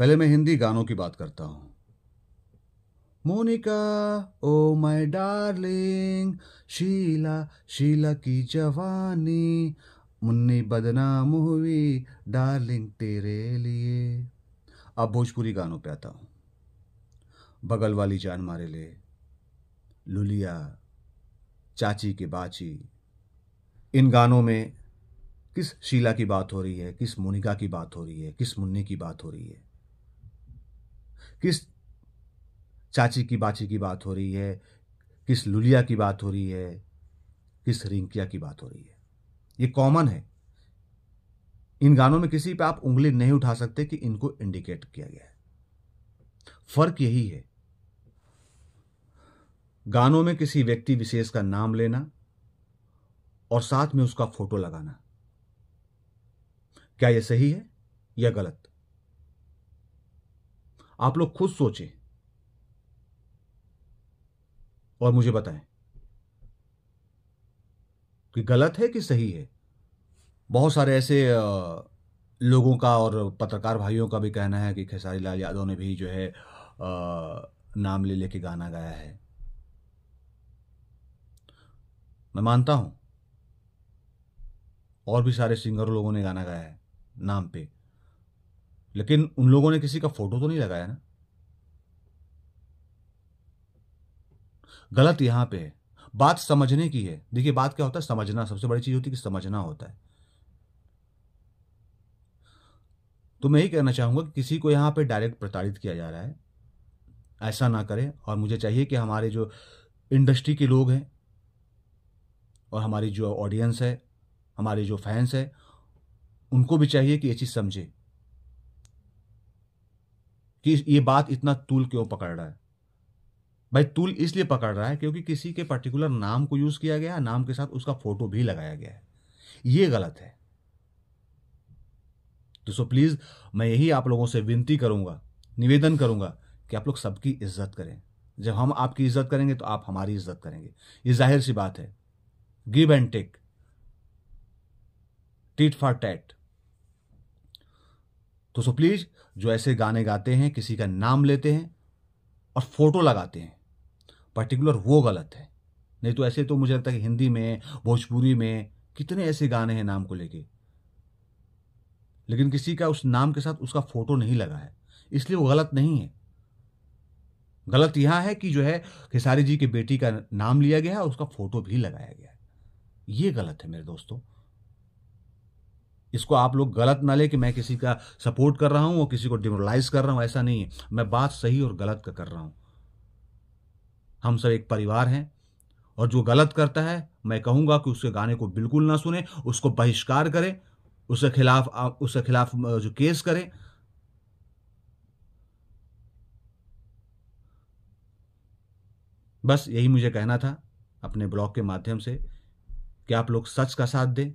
पहले मैं हिंदी गानों की बात करता हूं Monica oh my darling Sheela Sheela की जवानी मुन्नी बदनाम हुई डार्लिंग तेरे लिए अब भोजपुरी गानों पे आता हूं बगल वाली जान मारे ले लुलिया चाची की बाची इन गानों में किस शीला की बात हो रही है किस मोनिका की बात हो रही है किस मुन्नी की बात हो रही है किस चाची की बाची की बात हो रही है किस लुलिया की बात हो रही है किस रिंकिया की बात हो रही है ये कॉमन है इन गानों में किसी पे आप उंगली नहीं उठा सकते कि इनको इंडिकेट किया गया है फर्क यही है गानों में किसी व्यक्ति विशेष का नाम लेना और साथ में उसका फोटो लगाना क्या यह सही है या गलत आप लोग खुद सोचें और मुझे बताएं कि गलत है कि सही है बहुत सारे ऐसे लोगों का और पत्रकार भाइयों का भी कहना है कि खेसारी लाल यादव ने भी जो है नाम ले लेके गाना गाया है मैं मानता हूं और भी सारे सिंगर लोगों ने गाना गाया है नाम पे लेकिन उन लोगों ने किसी का फोटो तो नहीं लगाया ना गलत यहां पे है बात समझने की है देखिए बात क्या होता है समझना सबसे बड़ी चीज होती है कि समझना होता है तो मैं यही कहना चाहूंगा कि किसी को यहां पे डायरेक्ट प्रताड़ित किया जा रहा है ऐसा ना करें और मुझे चाहिए कि हमारे जो इंडस्ट्री के लोग हैं और हमारी जो ऑडियंस है हमारे जो फैंस है उनको भी चाहिए कि ये चीज़ समझे कि ये बात इतना तूल क्यों पकड़ रहा है भाई तूल इसलिए पकड़ रहा है क्योंकि किसी के पर्टिकुलर नाम को यूज किया गया नाम के साथ उसका फोटो भी लगाया गया है ये गलत है तो सो प्लीज मैं यही आप लोगों से विनती करूंगा निवेदन करूंगा कि आप लोग सबकी इज्जत करें जब हम आपकी इज्जत करेंगे तो आप हमारी इज्जत करेंगे ये जाहिर सी बात है give and take tit for tat तो सो प्लीज़ जो ऐसे गाने गाते हैं किसी का नाम लेते हैं और फोटो लगाते हैं पर्टिकुलर वो गलत है नहीं तो ऐसे तो मुझे लगता है कि हिंदी में भोजपुरी में कितने ऐसे गाने हैं नाम को लेके लेकिन किसी का उस नाम के साथ उसका फोटो नहीं लगा है इसलिए वो गलत नहीं है गलत यह है कि जो है खेसारी जी की बेटी का नाम लिया गया है उसका फोटो भी लगाया गया है ये गलत है मेरे दोस्तों इसको आप लोग गलत ना ले कि मैं किसी का सपोर्ट कर रहा हूं और किसी को डिमोरलाइज कर रहा हूं ऐसा नहीं है मैं बात सही और गलत का कर रहा हूं हम सब एक परिवार हैं और जो गलत करता है मैं कहूंगा कि उसके गाने को बिल्कुल ना सुने उसको बहिष्कार करें उसके खिलाफ उसके खिलाफ जो केस करें बस यही मुझे कहना था अपने ब्लॉग के माध्यम से कि आप लोग सच का साथ दें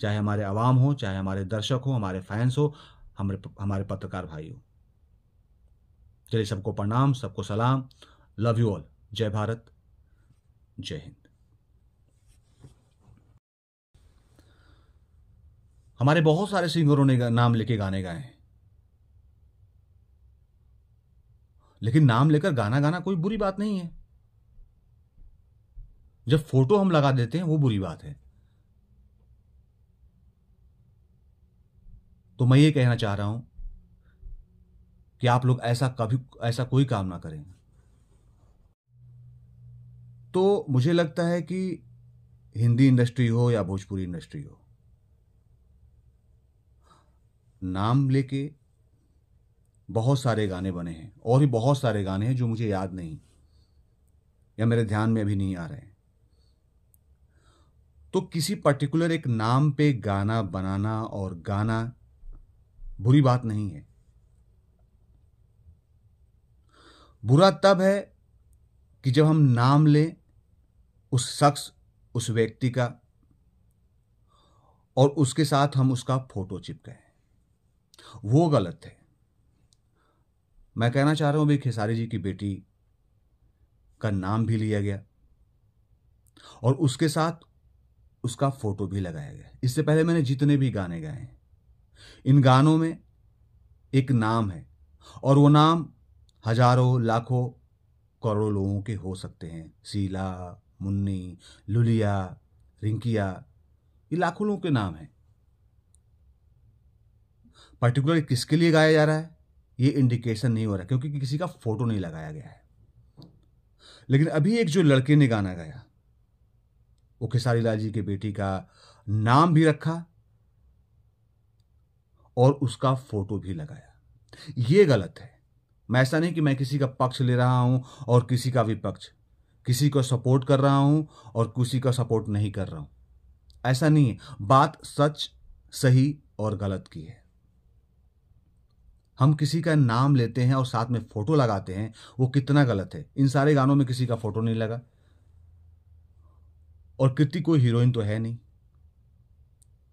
चाहे हमारे आवाम हो चाहे हमारे दर्शक हो हमारे फैंस हो हमारे हमारे पत्रकार भाई हो चलिए सबको प्रणाम सबको सलाम लव यू ऑल जय भारत जय हिंद हमारे बहुत सारे सिंगरों ने नाम लेके गाने गाए हैं लेकिन नाम लेकर गाना गाना कोई बुरी बात नहीं है जब फोटो हम लगा देते हैं वो बुरी बात है तो मैं ये कहना चाह रहा हूं कि आप लोग ऐसा कभी ऐसा कोई काम ना करें तो मुझे लगता है कि हिंदी इंडस्ट्री हो या भोजपुरी इंडस्ट्री हो नाम लेके बहुत सारे गाने बने हैं और भी बहुत सारे गाने हैं जो मुझे याद नहीं या मेरे ध्यान में अभी नहीं आ रहे हैं तो किसी पर्टिकुलर एक नाम पे गाना बनाना और गाना बुरी बात नहीं है बुरा तब है कि जब हम नाम लें उस शख्स उस व्यक्ति का और उसके साथ हम उसका फोटो चिपकाए वो गलत है मैं कहना चाह रहा हूं भी खेसारी जी की बेटी का नाम भी लिया गया और उसके साथ उसका फोटो भी लगाया गया इससे पहले मैंने जितने भी गाने गाए हैं इन गानों में एक नाम है और वो नाम हजारों लाखों करोड़ों लोगों के हो सकते हैं सीला मुन्नी लुलिया रिंकिया ये लाखों लोगों के नाम हैं पर्टिकुलर किसके लिए गाया जा रहा है ये इंडिकेशन नहीं हो रहा क्योंकि किसी का फोटो नहीं लगाया गया है लेकिन अभी एक जो लड़के ने गाना गाया वो खेसारी लाल जी के बेटी का नाम भी रखा और उसका फोटो भी लगाया ये गलत है मैं ऐसा नहीं कि मैं किसी का पक्ष ले रहा हूं और किसी का विपक्ष किसी को सपोर्ट कर रहा हूं और किसी का सपोर्ट नहीं कर रहा हूं ऐसा नहीं है बात सच सही और गलत की है हम किसी का नाम लेते हैं और साथ में फोटो लगाते हैं वो कितना गलत है इन सारे गानों में किसी का फोटो नहीं लगा और कृति कोई हीरोइन तो है नहीं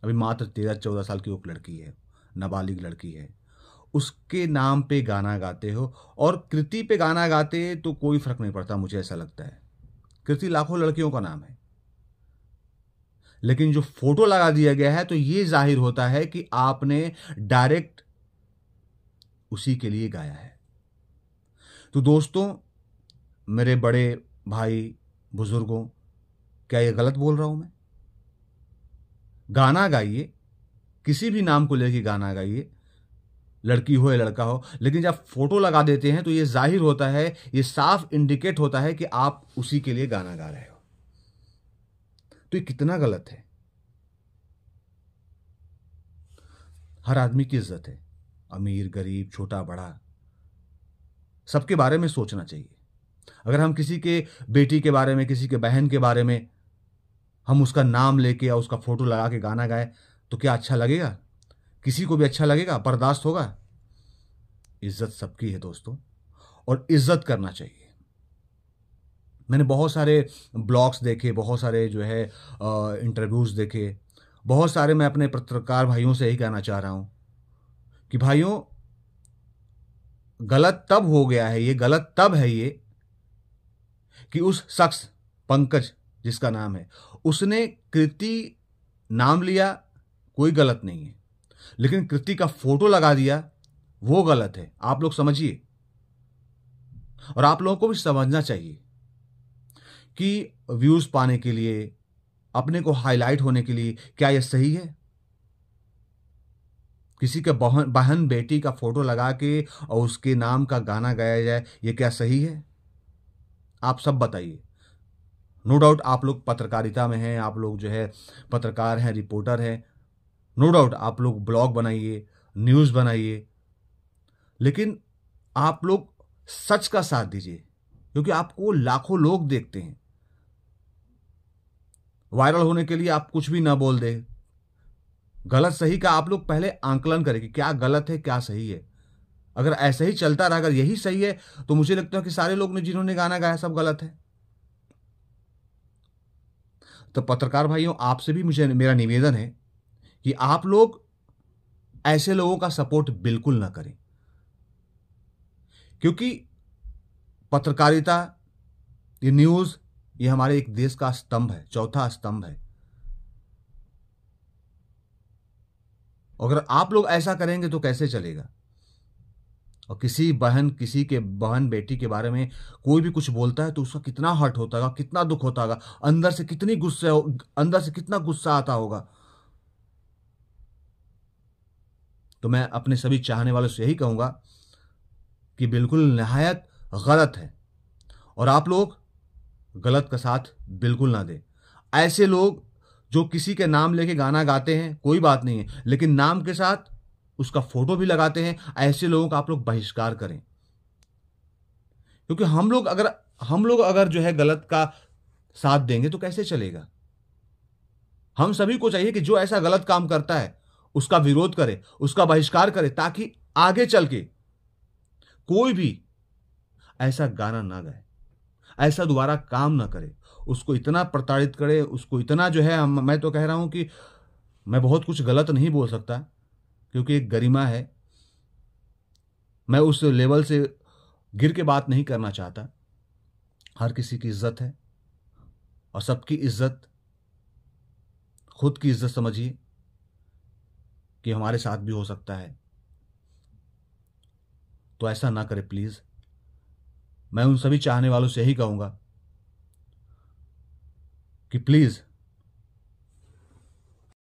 अभी मात्र तेरह चौदह साल की वो लड़की है नाबालिग लड़की है उसके नाम पे गाना गाते हो और कृति पे गाना गाते तो कोई फर्क नहीं पड़ता मुझे ऐसा लगता है कृति लाखों लड़कियों का नाम है लेकिन जो फोटो लगा दिया गया है तो ये जाहिर होता है कि आपने डायरेक्ट उसी के लिए गाया है तो दोस्तों मेरे बड़े भाई बुजुर्गों क्या ये गलत बोल रहा हूं मैं गाना गाइए किसी भी नाम को लेके गाना गाइए लड़की हो या लड़का हो लेकिन जब फोटो लगा देते हैं तो ये जाहिर होता है ये साफ इंडिकेट होता है कि आप उसी के लिए गाना गा रहे हो तो ये कितना गलत है हर आदमी की इज्जत है अमीर गरीब छोटा बड़ा सबके बारे में सोचना चाहिए अगर हम किसी के बेटी के बारे में किसी के बहन के बारे में हम उसका नाम लेके या उसका फोटो लगा के गाना गाए तो क्या अच्छा लगेगा किसी को भी अच्छा लगेगा बर्दाश्त होगा इज्जत सबकी है दोस्तों और इज्जत करना चाहिए मैंने बहुत सारे ब्लॉग्स देखे बहुत सारे जो है इंटरव्यूज़ देखे बहुत सारे मैं अपने पत्रकार भाइयों से यही कहना चाह रहा हूं कि भाइयों गलत तब हो गया है ये गलत तब है ये कि उस शख्स पंकज जिसका नाम है उसने कृति नाम लिया कोई गलत नहीं है लेकिन कृति का फोटो लगा दिया वो गलत है आप लोग समझिए और आप लोगों को भी समझना चाहिए कि व्यूज़ पाने के लिए अपने को हाईलाइट होने के लिए क्या यह सही है किसी के बहन बहन बेटी का फोटो लगा के और उसके नाम का गाना गाया जाए ये क्या सही है आप सब बताइए नो डाउट आप लोग पत्रकारिता में हैं आप लोग जो है पत्रकार हैं रिपोर्टर हैं नो डाउट आप लोग ब्लॉग बनाइए न्यूज़ बनाइए लेकिन आप लोग सच का साथ दीजिए क्योंकि आपको लाखों लोग देखते हैं वायरल होने के लिए आप कुछ भी ना बोल दें गलत सही का आप लोग पहले आंकलन करें कि क्या गलत है क्या सही है अगर ऐसे ही चलता रहा अगर यही सही है तो मुझे लगता है कि सारे लोग ने जिन्होंने गाना गाया सब गलत है तो पत्रकार भाइयों आपसे भी मुझे मेरा निवेदन है कि आप लोग ऐसे लोगों का सपोर्ट बिल्कुल ना करें क्योंकि पत्रकारिता ये न्यूज ये हमारे एक देश का स्तंभ है चौथा स्तंभ है अगर आप लोग ऐसा करेंगे तो कैसे चलेगा और किसी बहन किसी के बहन बेटी के बारे में कोई भी कुछ बोलता है तो उसका कितना हर्ट होता होगा कितना दुख होता होगा अंदर से कितनी गुस्से अंदर से कितना गुस्सा आता होगा तो मैं अपने सभी चाहने वालों से यही कहूँगा कि बिल्कुल नहायत गलत है और आप लोग गलत का साथ बिल्कुल ना दें ऐसे लोग जो किसी के नाम लेके गाना गाते हैं कोई बात नहीं है लेकिन नाम के साथ उसका फोटो भी लगाते हैं ऐसे लोगों का आप लोग बहिष्कार करें क्योंकि हम लोग अगर हम लोग अगर जो है गलत का साथ देंगे तो कैसे चलेगा हम सभी को चाहिए कि जो ऐसा गलत काम करता है उसका विरोध करे उसका बहिष्कार करे ताकि आगे चल के कोई भी ऐसा गाना ना गाए ऐसा दोबारा काम ना करे उसको इतना प्रताड़ित करे उसको इतना जो है मैं तो कह रहा हूं कि मैं बहुत कुछ गलत नहीं बोल सकता क्योंकि एक गरिमा है मैं उस लेवल से गिर के बात नहीं करना चाहता हर किसी की इज्जत है और सबकी इज्जत खुद की इज्जत समझिए कि हमारे साथ भी हो सकता है तो ऐसा ना करें प्लीज़ मैं उन सभी चाहने वालों से यही कहूंगा कि प्लीज़